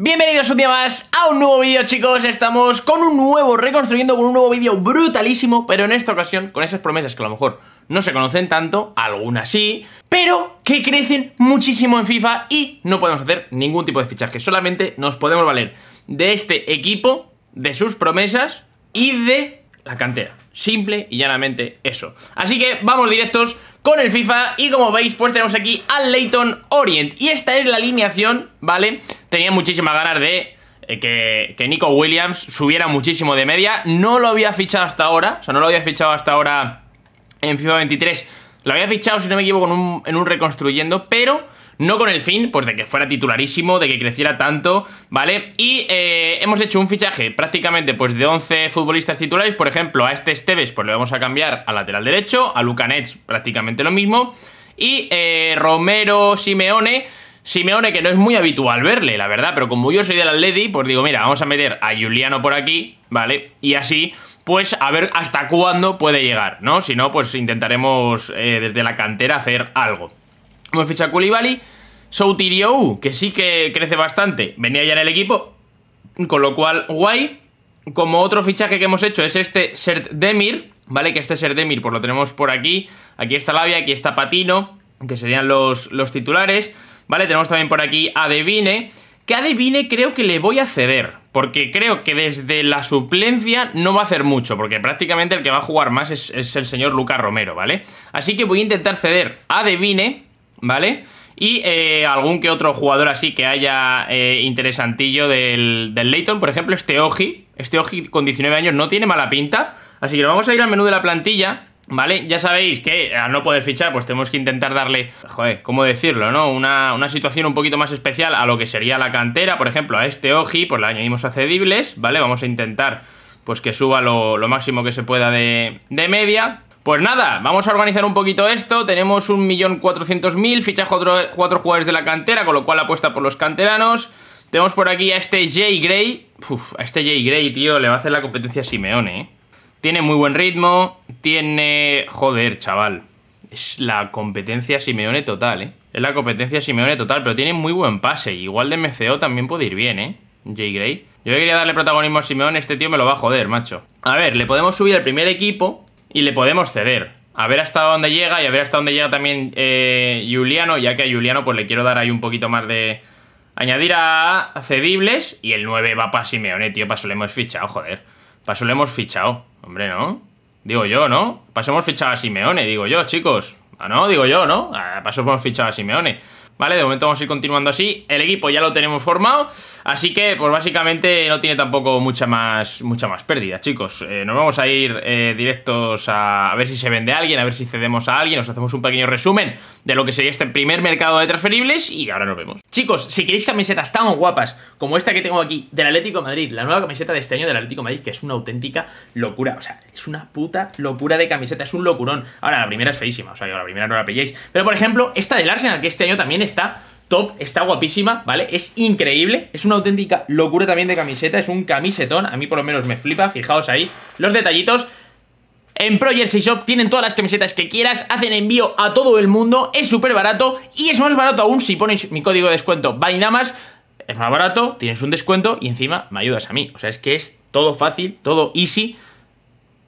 Bienvenidos un día más a un nuevo vídeo chicos, estamos con un nuevo, reconstruyendo con un nuevo vídeo brutalísimo Pero en esta ocasión con esas promesas que a lo mejor no se conocen tanto, algunas sí Pero que crecen muchísimo en FIFA y no podemos hacer ningún tipo de fichaje Solamente nos podemos valer de este equipo, de sus promesas y de la cantera Simple y llanamente eso Así que vamos directos con el FIFA y como veis pues tenemos aquí al Leyton Orient Y esta es la alineación, ¿vale? vale tenía muchísimas ganas de eh, que, que, Nico Williams subiera muchísimo de media. No lo había fichado hasta ahora, o sea, no lo había fichado hasta ahora en FIFA 23. Lo había fichado, si no me equivoco, en un, reconstruyendo, pero no con el fin, pues de que fuera titularísimo, de que creciera tanto, ¿vale? Y eh, hemos hecho un fichaje prácticamente pues de 11 futbolistas titulares, por ejemplo, a este Esteves pues le vamos a cambiar a lateral derecho, a Luca Nets prácticamente lo mismo, y eh, Romero Simeone Simeone, que no es muy habitual verle, la verdad, pero como yo soy la lady, pues digo, mira, vamos a meter a Juliano por aquí, ¿vale? Y así, pues a ver hasta cuándo puede llegar, ¿no? Si no, pues intentaremos eh, desde la cantera hacer algo. Hemos fichado a Koulibaly, Soutirio, que sí que crece bastante, venía ya en el equipo, con lo cual, guay. Como otro fichaje que hemos hecho es este Sert Demir, ¿vale? Que este Sert Demir, pues lo tenemos por aquí, aquí está Labia, aquí está Patino, que serían los, los titulares... ¿vale? Tenemos también por aquí a Devine, que a Devine creo que le voy a ceder, porque creo que desde la suplencia no va a hacer mucho, porque prácticamente el que va a jugar más es, el señor Lucas Romero, ¿vale? Así que voy a intentar ceder a Devine, ¿vale? Y eh, algún que otro jugador así que haya eh, interesantillo del, del Leighton, por ejemplo, este Oji, este Oji con 19 años no tiene mala pinta, así que lo vamos a ir al menú de la plantilla ¿Vale? Ya sabéis que eh, al no poder fichar, pues tenemos que intentar darle, joder, ¿cómo decirlo, no? Una, situación un poquito más especial a lo que sería la cantera, por ejemplo, a este Oji, pues le añadimos accedibles, ¿vale? Vamos a intentar, pues que suba lo, máximo que se pueda de, media, pues nada, vamos a organizar un poquito esto. Tenemos 1.400.000, fichas cuatro, cuatro, jugadores de la cantera, con lo cual apuesta por los canteranos. Tenemos por aquí a este Jay Gray. a este Jay Gray, tío, le va a hacer la competencia a Simeone, ¿eh? Tiene muy buen ritmo, tiene... Joder, chaval. Es la competencia Simeone total, ¿eh? Es la competencia Simeone total, pero tiene muy buen pase. Igual de MCO también puede ir bien, ¿eh? Jay Gray. Yo quería darle protagonismo a Simeone, este tío me lo va a joder, macho. A ver, le podemos subir al primer equipo y le podemos ceder. A ver hasta dónde llega y a ver hasta dónde llega también eh, Juliano, ya que a Juliano pues le quiero dar ahí un poquito más de... Añadir a cedibles y el 9 va para Simeone, tío, para eso le hemos fichado, joder. Paso le hemos fichado. Hombre, ¿no? Digo yo, ¿no? Paso hemos fichado a Simeone, digo yo, chicos. Ah, no, digo yo, ¿no? Ah, paso hemos fichado a Simeone. Vale, de momento vamos a ir continuando así. El equipo ya lo tenemos formado. Así que, pues básicamente no tiene tampoco mucha más, mucha más pérdida, chicos. Eh, nos vamos a ir eh, directos a, ver si se vende a alguien, a ver si cedemos a alguien, os hacemos un pequeño resumen de lo que sería este primer mercado de transferibles y ahora nos vemos. Chicos, si queréis camisetas tan guapas como esta que tengo aquí del Atlético Madrid, la nueva camiseta de este año del Atlético Madrid, que es una auténtica locura, o sea, es una puta locura de camiseta, es un locurón. Ahora, la primera es feísima, o sea, yo la primera no la pilléis. Pero, por ejemplo, esta del Arsenal, que este año también está top, está guapísima, ¿vale? Es increíble, es una auténtica locura también de camiseta, es un camisetón, a mí por lo menos me flipa, fijaos ahí los detallitos. En Pro Jersey Shop tienen todas las camisetas que quieras, hacen envío a todo el mundo, es súper barato y es más barato aún si pones mi código de descuento Bainamas, es más barato, tienes un descuento y encima me ayudas a mí. O sea, es que es todo fácil, todo easy.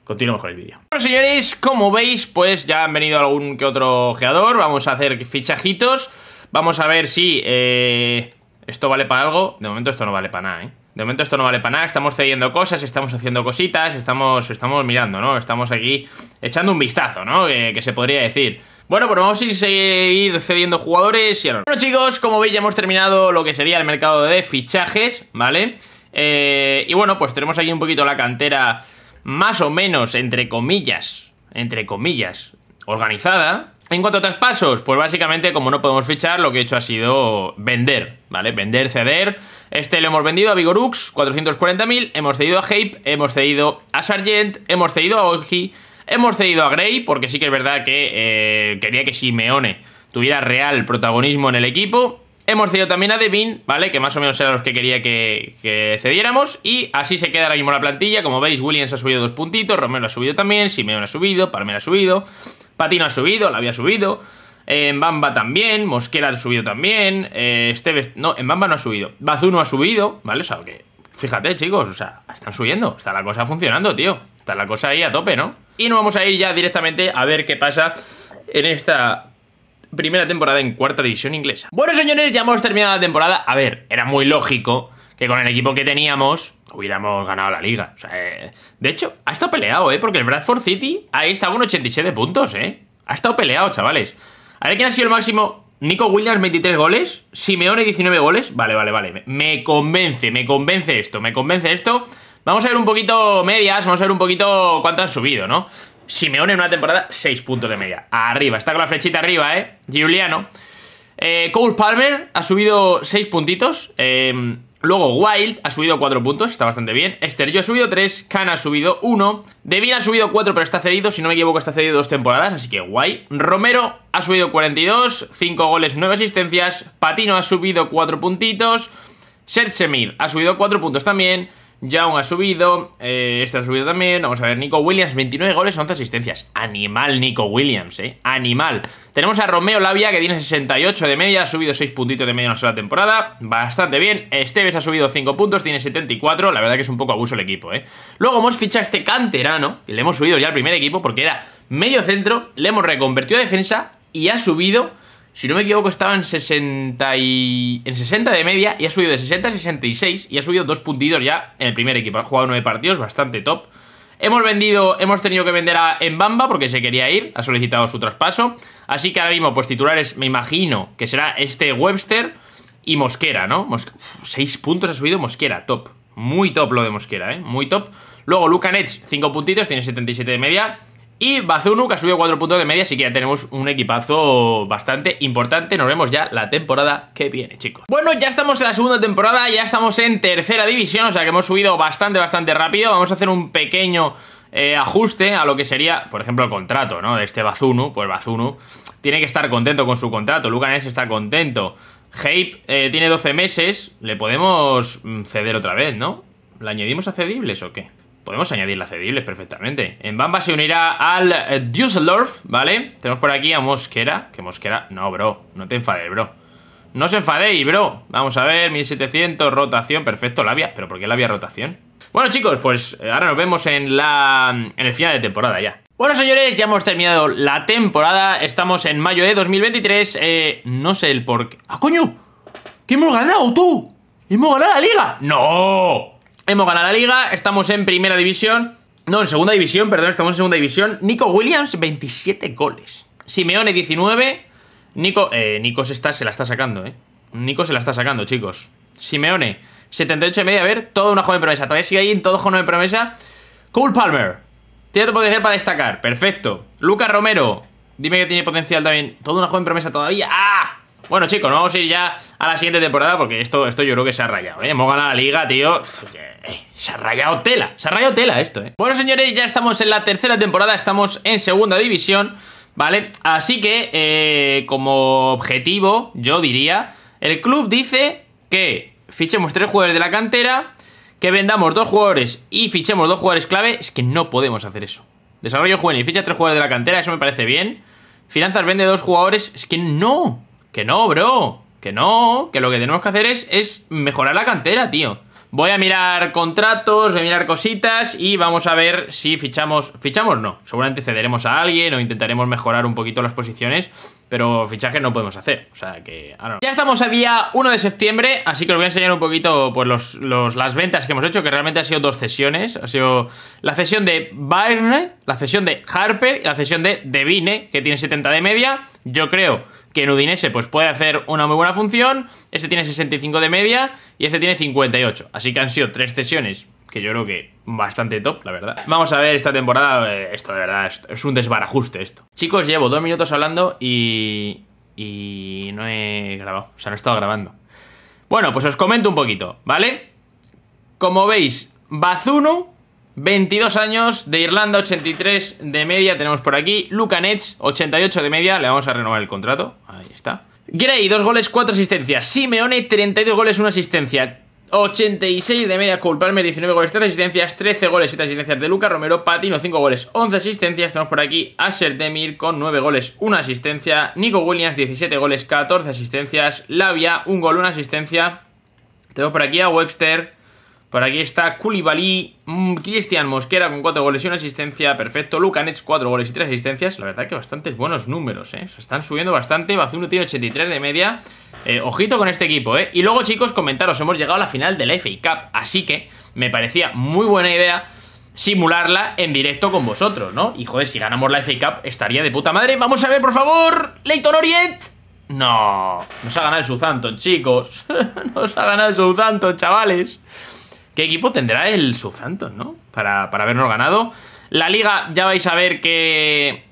Continúo mejor el vídeo. Bueno, señores, como veis, pues ya han venido algún que otro geador, vamos a hacer fichajitos... Vamos a ver si eh, esto vale para algo. De momento esto no vale para nada, ¿eh? De momento esto no vale para nada, estamos cediendo cosas, estamos haciendo cositas, estamos, estamos mirando, ¿no? Estamos aquí echando un vistazo, ¿no? Que, se podría decir. Bueno, pues vamos a ir cediendo jugadores y ahora... Bueno chicos, como veis ya hemos terminado lo que sería el mercado de fichajes, ¿vale? Eh, y bueno, pues tenemos aquí un poquito la cantera más o menos, entre comillas, entre comillas, organizada, en cuanto a traspasos, pues básicamente como no podemos fichar, lo que he hecho ha sido vender, ¿vale? Vender, ceder. Este lo hemos vendido a Vigorux, 440.000, hemos cedido a Hape, hemos cedido a Sargent, hemos cedido a Oji, hemos cedido a Grey, porque sí que es verdad que eh, quería que Simeone tuviera real protagonismo en el equipo. Hemos cedido también a Devin, ¿vale? Que más o menos eran los que quería que, que cediéramos. Y así se queda ahora mismo la plantilla. Como veis, Williams ha subido dos puntitos, Romero ha subido también, Simeone ha subido, Palmer ha subido. Patino ha subido, la había subido. En Bamba también, Mosquera ha subido también. Eh, Esteves. No, en Bamba no ha subido. Bazuno ha subido, ¿vale? O sea, que. Fíjate, chicos, o sea, están subiendo. Está la cosa funcionando, tío. Está la cosa ahí a tope, ¿no? Y nos vamos a ir ya directamente a ver qué pasa en esta primera temporada en cuarta división inglesa. Bueno, señores, ya hemos terminado la temporada. A ver, era muy lógico que con el equipo que teníamos hubiéramos ganado la liga. O sea, eh, de hecho, ha estado peleado, ¿eh? Porque el Bradford City ahí está con 87 puntos, ¿eh? Ha estado peleado, chavales. A ver quién ha sido el máximo. Nico Williams, 23 goles. Simeone, 19 goles. Vale, vale, vale. Me convence, me convence esto, me convence esto. Vamos a ver un poquito medias, vamos a ver un poquito cuánto han subido, ¿no? Simeone en una temporada, 6 puntos de media. Arriba, está con la flechita arriba, ¿eh? Giuliano. Eh, Cole Palmer ha subido 6 puntitos. Eh, Luego Wild ha subido 4 puntos, está bastante bien. Esther ha subido 3, Khan ha subido 1. Devin ha subido 4, pero está cedido, si no me equivoco está cedido 2 temporadas, así que guay. Romero ha subido 42, 5 goles, 9 asistencias. Patino ha subido 4 puntitos. Sersemir ha subido 4 puntos también. Young ha subido, eh, este ha subido también, vamos a ver, Nico Williams, 29 goles, 11 asistencias. Animal Nico Williams, eh, animal. Tenemos a Romeo Lavia que tiene 68 de media, ha subido 6 puntitos de media en la sola temporada, bastante bien. Esteves ha subido 5 puntos, tiene 74, la verdad que es un poco abuso el equipo, eh. Luego hemos fichado a este canterano, que le hemos subido ya al primer equipo porque era medio centro, le hemos reconvertido a defensa y ha subido si no me equivoco, estaba en 60 en 60 de media y ha subido de 60 a 66 y ha subido dos puntitos ya en el primer equipo. Ha jugado nueve partidos, bastante top. Hemos vendido, hemos tenido que vender a Bamba porque se quería ir, ha solicitado su traspaso. Así que ahora mismo, pues titulares, me imagino que será este Webster y Mosquera, ¿no? seis puntos ha subido Mosquera, top. Muy top lo de Mosquera, ¿eh? Muy top. Luego Luca Nets, 5 puntitos, tiene 77 de media. Y Bazunu, que ha subido 4 puntos de media, así que ya tenemos un equipazo bastante importante. Nos vemos ya la temporada que viene, chicos. Bueno, ya estamos en la segunda temporada, ya estamos en tercera división, o sea que hemos subido bastante, bastante rápido. Vamos a hacer un pequeño eh, ajuste a lo que sería, por ejemplo, el contrato, ¿no? De este Bazunu, pues Bazunu tiene que estar contento con su contrato. Lucanes está contento. Hape eh, tiene 12 meses, le podemos mm, ceder otra vez, ¿no? ¿La añadimos a cedibles o qué? Podemos añadir la cedible perfectamente. En Bamba se unirá al Düsseldorf, ¿vale? Tenemos por aquí a Mosquera. Que Mosquera... No, bro. No te enfades, bro. No os enfadéis, bro. Vamos a ver, 1700, rotación. Perfecto, labia. ¿Pero por qué labia rotación? Bueno, chicos, pues eh, ahora nos vemos en la... En el final de temporada ya. Bueno, señores, ya hemos terminado la temporada. Estamos en mayo de 2023. Eh, no sé el por qué... ¡Ah, coño! ¿Qué hemos ganado, tú? ¿Hemos ganado la liga? ¡No! Hemos ganado la liga, estamos en primera división. No, en segunda división, perdón, estamos en segunda división. Nico Williams, 27 goles. Simeone, 19. Nico, eh, Nico se, la está sacando, ¿eh? Nico se la está sacando, chicos. Simeone, 78 y media. A ver, toda una joven promesa. Todavía sigue ahí en todo joven promesa. Cole Palmer. Tiene todo potencial para destacar. Perfecto. Lucas Romero. Dime que tiene potencial también. Toda una joven promesa todavía. ¡Ah! Bueno, chicos, nos vamos a ir ya a la siguiente temporada porque esto, esto yo creo que se ha rayado, ¿eh? Hemos ganado la liga, tío. Eh, eh, se ha rayado tela, se ha rayado tela esto, ¿eh? Bueno, señores, ya estamos en la tercera temporada, estamos en segunda división, ¿vale? Así que, eh, como objetivo, yo diría, el club dice que fichemos tres jugadores de la cantera, que vendamos dos jugadores y fichemos dos jugadores clave. Es que no podemos hacer eso. Desarrollo juvenil, ficha tres jugadores de la cantera, eso me parece bien. Finanzas vende dos jugadores, es que no. Que no, bro. Que no. Que lo que tenemos que hacer es, es mejorar la cantera, tío. Voy a mirar contratos, voy a mirar cositas y vamos a ver si fichamos... Fichamos no, seguramente cederemos a alguien o intentaremos mejorar un poquito las posiciones, pero fichajes no podemos hacer, o sea que... Ya estamos a día 1 de septiembre, así que os voy a enseñar un poquito pues los, las ventas que hemos hecho, que realmente han sido dos sesiones Ha sido la sesión de Byrne, la sesión de Harper y la sesión de Devine, que tiene 70 de media. Yo creo que en Udinese pues puede hacer una muy buena función, este tiene 65 de media y este tiene 58, así que han sido tres sesiones que yo creo que bastante top, la verdad. Vamos a ver esta temporada, eh, esto de verdad es un desbarajuste esto. Chicos, llevo dos minutos hablando y... y no he grabado, o sea, no he estado grabando. Bueno, pues os comento un poquito, ¿vale? Como veis, Bazunu, 22 años, de Irlanda 83 de media tenemos por aquí, Luca 88 de media, le vamos a renovar el contrato, Ahí está. Gray, 2 goles, 4 asistencias. Simeone, 32 goles, 1 asistencia. 86 de media Culparme, 19 goles, 3 asistencias, 13 goles, 7 asistencias de Luca Romero, no 5 goles, 11 asistencias. Tenemos por aquí Asher Demir con 9 goles, 1 asistencia. Nico Williams, 17 goles, 14 asistencias. Lavia, 1 gol, 1 asistencia. Tenemos por aquí a Webster, por aquí está Koulibaly, mm, Cristian Mosquera con 4 goles y una asistencia, perfecto. Lucanets 4 goles y 3 asistencias. La verdad que bastantes buenos números, ¿eh? Se están subiendo bastante. Bazuno tiene 83 de media. Eh, ojito con este equipo, ¿eh? Y luego, chicos, comentaros, hemos llegado a la final de la FA Cup. Así que me parecía muy buena idea simularla en directo con vosotros, ¿no? Y joder, si ganamos la FA Cup estaría de puta madre. Vamos a ver, por favor, Leighton Orient. No, nos ha ganado el Southampton, chicos. nos ha ganado el Southampton, chavales qué equipo tendrá el Southampton, ¿no? Para, habernos ganado. La liga ya vais a ver que,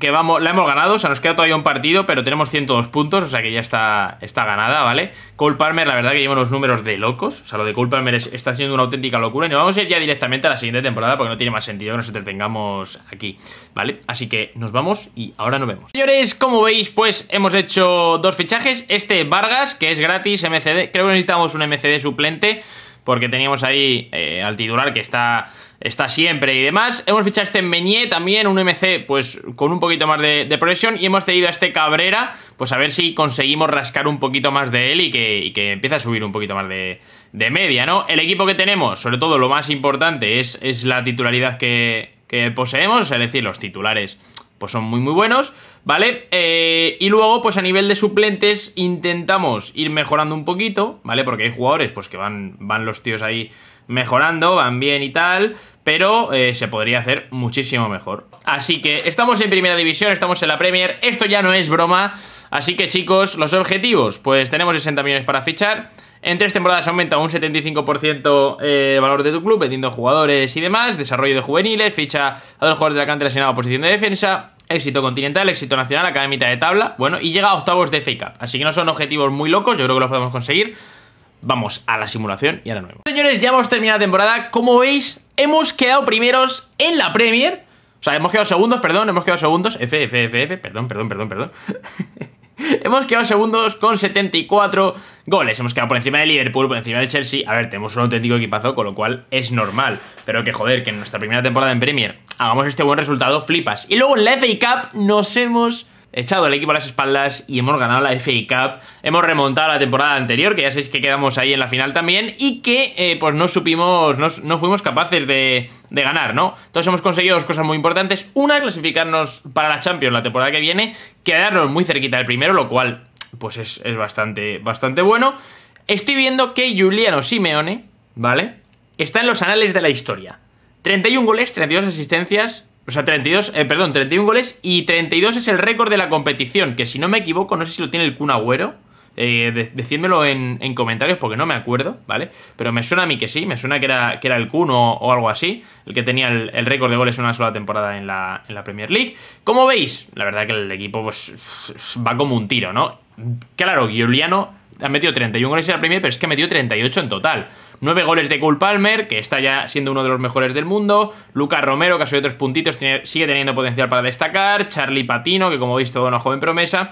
que vamos, la hemos ganado, o sea, nos queda todavía un partido, pero tenemos 102 puntos, o sea que ya está, está ganada, ¿vale? Cole Palmer, la verdad que llevamos unos números de locos, o sea, lo de Cole Palmer está siendo una auténtica locura y nos vamos a ir ya directamente a la siguiente temporada porque no tiene más sentido que nos entretengamos aquí, ¿vale? Así que nos vamos y ahora nos vemos. Señores, como veis, pues hemos hecho dos fichajes, este Vargas, que es gratis, MCD, creo que necesitamos un MCD suplente, porque teníamos ahí eh, al titular que está, está siempre y demás. Hemos fichado este Meñé también, un MC pues con un poquito más de, progresión y hemos cedido a este Cabrera, pues a ver si conseguimos rascar un poquito más de él y que, y que empiece a subir un poquito más de, media, ¿no? El equipo que tenemos, sobre todo lo más importante es, la titularidad que, que poseemos, es decir, los titulares pues son muy muy buenos. ¿vale? Eh, y luego, pues a nivel de suplentes, intentamos ir mejorando un poquito, ¿vale? Porque hay jugadores, pues que van, van los tíos ahí mejorando, van bien y tal, pero eh, se podría hacer muchísimo mejor. Así que estamos en primera división, estamos en la Premier, esto ya no es broma, así que chicos, los objetivos, pues tenemos 60 millones para fichar, en tres temporadas aumenta un 75% eh, el valor de tu club, vendiendo jugadores y demás, desarrollo de juveniles, ficha a dos jugadores de la cantera en a posición de defensa, Éxito continental, éxito nacional, acá mitad de tabla. Bueno, y llega a octavos de FA Cup. Así que no son objetivos muy locos, yo creo que los podemos conseguir. Vamos a la simulación y a la nueva. Señores, ya hemos terminado la temporada. Como veis, hemos quedado primeros en la Premier. O sea, hemos quedado segundos, perdón, hemos quedado segundos. F, F, F, F, perdón, perdón, perdón, perdón. hemos quedado segundos con 74 goles. Hemos quedado por encima de Liverpool, por encima de Chelsea. A ver, tenemos un auténtico equipazo, con lo cual es normal. Pero que joder, que en nuestra primera temporada en Premier hagamos este buen resultado, flipas. Y luego en la FA Cup nos hemos echado el equipo a las espaldas y hemos ganado la FA Cup. Hemos remontado la temporada anterior, que ya sabéis que quedamos ahí en la final también, y que eh, pues no supimos, no, fuimos capaces de, ganar, ¿no? Entonces hemos conseguido dos cosas muy importantes. Una, clasificarnos para la Champions la temporada que viene, quedarnos muy cerquita del primero, lo cual pues es, es bastante, bastante bueno. Estoy viendo que Juliano Simeone, ¿vale? Está en los anales de la historia. 31 goles, 32 asistencias, o sea, 32, eh, perdón, 31 goles y 32 es el récord de la competición, que si no me equivoco, no sé si lo tiene el Kun Agüero. Eh, decídmelo en, comentarios porque no me acuerdo, ¿vale? Pero me suena a mí que sí, me suena que era, que era el Kun o, algo así, el que tenía el, récord de goles en una sola temporada en la, en la Premier League. Como veis, la verdad que el equipo pues, va como un tiro, ¿no? Claro, Giuliano ha metido 31 goles en la Premier, pero es que ha metido 38 en total. 9 goles de Cole Palmer, que está ya siendo uno de los mejores del mundo. Lucas Romero, que ha subido puntitos, sigue teniendo potencial para destacar. Charlie Patino, que como veis todo una joven promesa.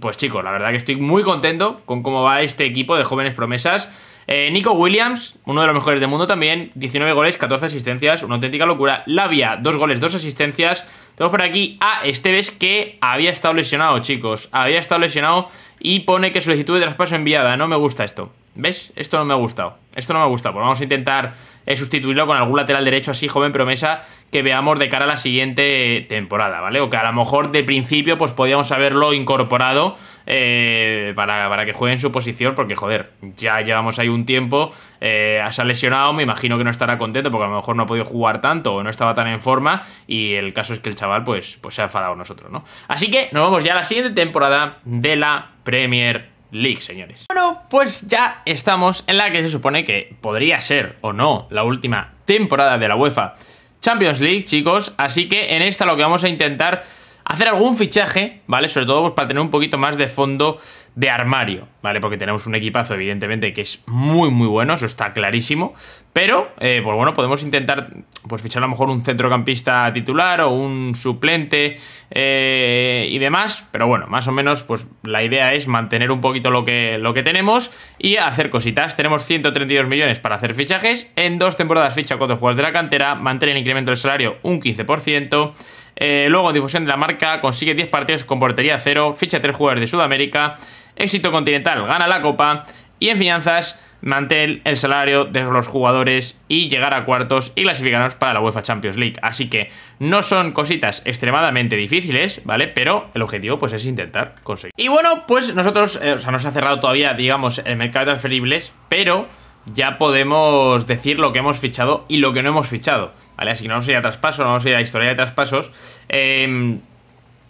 Pues chicos, la verdad que estoy muy contento con cómo va este equipo de jóvenes promesas. Eh, Nico Williams, uno de los mejores del mundo también, 19 goles, 14 asistencias, una auténtica locura. Lavia, 2 goles, 2 asistencias. Tenemos por aquí a Esteves que había estado lesionado, chicos. Había estado lesionado y pone que solicitud de traspaso enviada. No me gusta esto. ¿Ves? Esto no me ha gustado. Esto no me ha gustado. Pues vamos a intentar eh, sustituirlo con algún lateral derecho así, joven promesa, que veamos de cara a la siguiente temporada, ¿vale? O que a lo mejor de principio, pues podíamos haberlo incorporado eh, para, que juegue en su posición, porque joder, ya llevamos ahí un tiempo, eh, se ha lesionado, me imagino que no estará contento, porque a lo mejor no ha podido jugar tanto o no estaba tan en forma, y el caso es que el chaval, pues, pues se ha enfadado nosotros, ¿no? Así que nos vamos ya a la siguiente temporada de la Premier League, señores. Bueno, pues ya estamos en la que se supone que podría ser o no la última temporada de la UEFA Champions League, chicos. Así que en esta lo que vamos a intentar hacer algún fichaje, ¿vale? Sobre todo pues, para tener un poquito más de fondo de armario, ¿vale? Porque tenemos un equipazo, evidentemente, que es muy, muy bueno, eso está clarísimo. Pero, eh, pues bueno, podemos intentar pues fichar a lo mejor un centrocampista titular o un suplente eh, y demás. Pero bueno, más o menos, pues la idea es mantener un poquito lo que, lo que tenemos y hacer cositas. Tenemos 132 millones para hacer fichajes. En dos temporadas ficha cuatro jugadores de la cantera, mantener el incremento del salario un 15%. Eh, luego, difusión de la marca, consigue 10 partidos con portería cero, ficha 3 jugadores de Sudamérica, éxito continental gana la copa y en finanzas mantén el salario de los jugadores y llegar a cuartos y clasificarnos para la UEFA Champions League. Así que no son cositas extremadamente difíciles, ¿vale? Pero el objetivo pues es intentar conseguir. Y bueno, pues nosotros, eh, o sea, no ha cerrado todavía, digamos, el mercado de transferibles, pero ya podemos decir lo que hemos fichado y lo que no hemos fichado, ¿vale? Así que no vamos a a traspaso, no vamos a a historia de traspasos. Eh,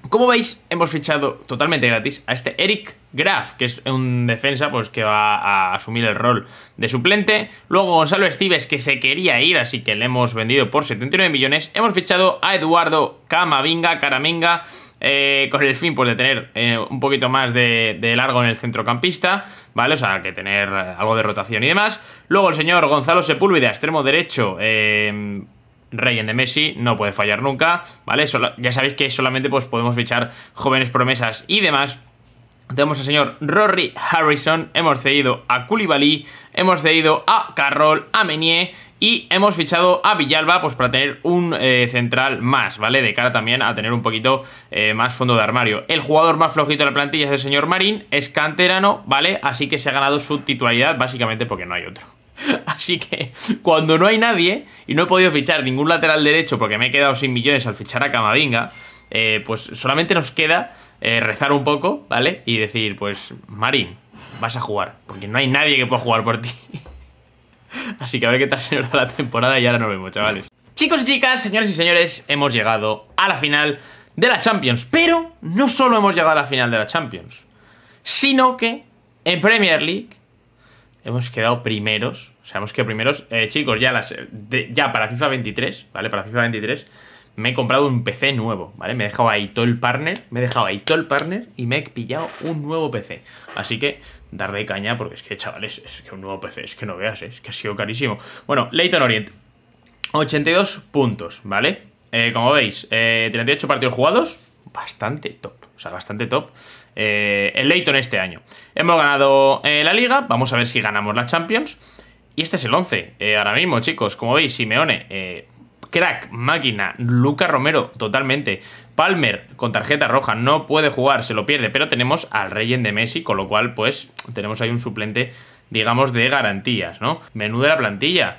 como veis, hemos fichado totalmente gratis a este Eric Graf, que es un defensa pues, que va a asumir el rol de suplente. Luego Gonzalo Estives, que se quería ir, así que le hemos vendido por 79 millones. Hemos fichado a Eduardo Camavinga, Caraminga, eh, con el fin pues, de tener eh, un poquito más de, de, largo en el centrocampista, ¿vale? O sea, que tener eh, algo de rotación y demás. Luego el señor Gonzalo Sepúlveda, extremo derecho, eh, en de Messi no puede fallar nunca, ¿vale? ya sabéis que solamente pues, podemos fichar jóvenes promesas y demás. Tenemos al señor Rory Harrison, hemos cedido a Koulibaly, hemos cedido a Carroll, a Menier y hemos fichado a Villalba pues para tener un eh, central más, ¿vale? De cara también a tener un poquito eh, más fondo de armario. El jugador más flojito de la plantilla es el señor Marín, es canterano, ¿vale? Así que se ha ganado su titularidad básicamente porque no hay otro. Así que cuando no hay nadie y no he podido fichar ningún lateral derecho porque me he quedado sin millones al fichar a Camavinga, eh, pues solamente nos queda eh, rezar un poco, ¿vale? Y decir, pues, Marín, vas a jugar, porque no hay nadie que pueda jugar por ti. Así que a ver qué tal se la temporada y ahora nos vemos, chavales. Chicos y chicas, señores y señores, hemos llegado a la final de la Champions. Pero no solo hemos llegado a la final de la Champions, sino que en Premier League hemos quedado primeros Sabemos que primeros, eh, chicos, ya, para FIFA 23, ¿vale? Para FIFA 23 me he comprado un PC nuevo, ¿vale? Me he dejado ahí todo el partner, me he dejado ahí todo el partner y me he pillado un nuevo PC. Así que darle caña porque es que, chavales, es que un nuevo PC, es que no veas, ¿eh? es que ha sido carísimo. Bueno, Leighton Orient, 82 puntos, ¿vale? Eh, como veis, 38 partidos jugados, bastante top, o sea, bastante top. el Leighton este año. Hemos ganado la liga, vamos a ver si ganamos la Champions. Y este es el 11. Eh, ahora mismo, chicos, como veis, Simeone, eh, crack, máquina, Luca Romero, totalmente. Palmer, con tarjeta roja, no puede jugar, se lo pierde, pero tenemos al en de Messi, con lo cual, pues, tenemos ahí un suplente, digamos, de garantías, ¿no? Menú de la plantilla.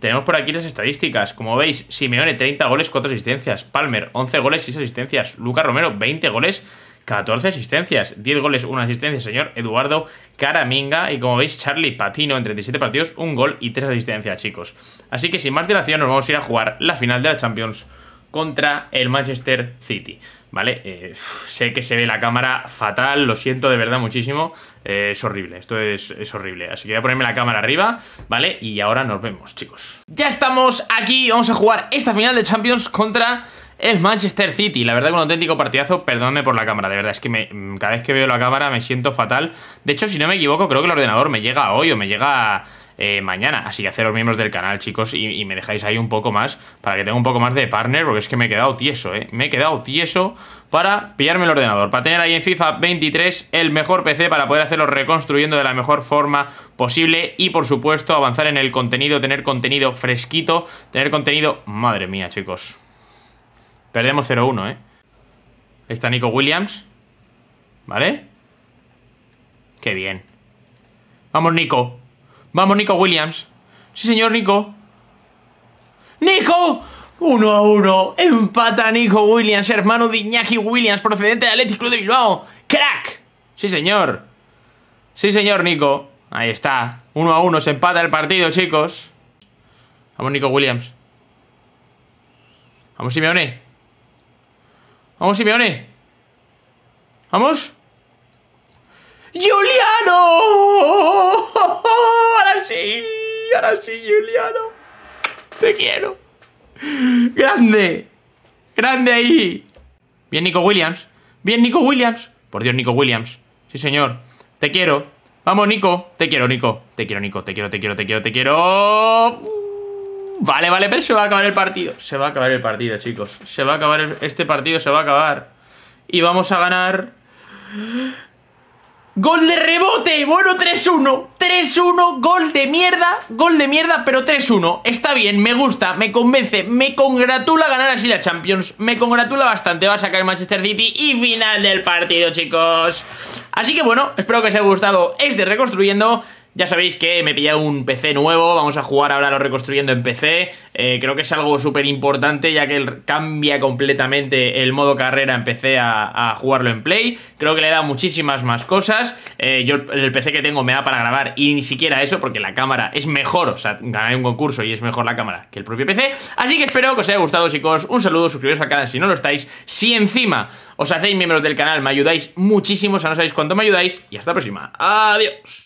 Tenemos por aquí las estadísticas. Como veis, Simeone, 30 goles, 4 asistencias. Palmer, 11 goles, 6 asistencias. Luca Romero, 20 goles, 14 asistencias, 10 goles, 1 asistencia, señor Eduardo Caraminga. Y como veis, Charlie Patino en 37 partidos, un gol y 3 asistencias, chicos. Así que sin más dilación, nos vamos a ir a jugar la final de la Champions contra el Manchester City. ¿Vale? Eh, sé que se ve la cámara fatal, lo siento de verdad muchísimo. Eh, es horrible, esto es, es, horrible. Así que voy a ponerme la cámara arriba, ¿vale? Y ahora nos vemos, chicos. Ya estamos aquí, vamos a jugar esta final de Champions contra el Manchester City, la verdad que un auténtico partidazo, Perdónme por la cámara, de verdad, es que cada vez que veo la cámara me siento fatal. De hecho, si no me equivoco, creo que el ordenador me llega hoy o me llega eh, mañana. Así que los miembros del canal, chicos, y, y, me dejáis ahí un poco más para que tenga un poco más de partner, porque es que me he quedado tieso, ¿eh? Me he quedado tieso para pillarme el ordenador, para tener ahí en FIFA 23 el mejor PC para poder hacerlo reconstruyendo de la mejor forma posible y por supuesto avanzar en el contenido, tener contenido fresquito, tener contenido... Madre mía, chicos, Perdemos 0-1, ¿eh? Ahí está Nico Williams. ¿Vale? Qué bien. Vamos, Nico. Vamos, Nico Williams. Sí, señor, Nico. ¡Nico! 1 a 1. Empata Nico Williams, hermano de Iñaki Williams, procedente de Athletic Club de Bilbao. ¡Crack! Sí, señor. Sí, señor, Nico. Ahí está. 1 a 1. Se empata el partido, chicos. Vamos, Nico Williams. Vamos, Simeone. Vamos, Simeone. Vamos. ¡Juliano! Ahora sí, ahora sí, Juliano. Te quiero. Grande. Grande ahí. Bien, Nico Williams. Bien, Nico Williams. Por Dios, Nico Williams. Sí, señor. Te quiero. Vamos, Nico. Te quiero, Nico. Te quiero, Nico. te quiero, te quiero, te quiero. Te quiero. Vale, vale, pero se va a acabar el partido. Se va a acabar el partido, chicos. Se va a acabar este partido, se va a acabar. Y vamos a ganar... ¡Gol de rebote! Bueno, 3-1 3-1, gol de mierda Gol de mierda, pero 3-1 Está bien, me gusta, me convence Me congratula ganar así la Champions Me congratula bastante, va a sacar Manchester City Y final del partido, chicos Así que bueno, espero que os haya gustado este Reconstruyendo ya sabéis que me pillado un PC nuevo, vamos a jugar ahora lo reconstruyendo en PC. Eh, creo que es algo súper importante ya que cambia completamente el modo carrera Empecé a, jugarlo en Play. Creo que le da muchísimas más cosas. Eh, yo el PC que tengo me da para grabar y ni siquiera eso porque la cámara es mejor. O sea, ganaré un concurso y es mejor la cámara que el propio PC. Así que espero que os haya gustado chicos. Un saludo, suscribiros al canal si no lo estáis. Si encima os hacéis miembros del canal me ayudáis muchísimo, o sea, no sabéis cuánto me ayudáis. Y hasta la próxima. Adiós.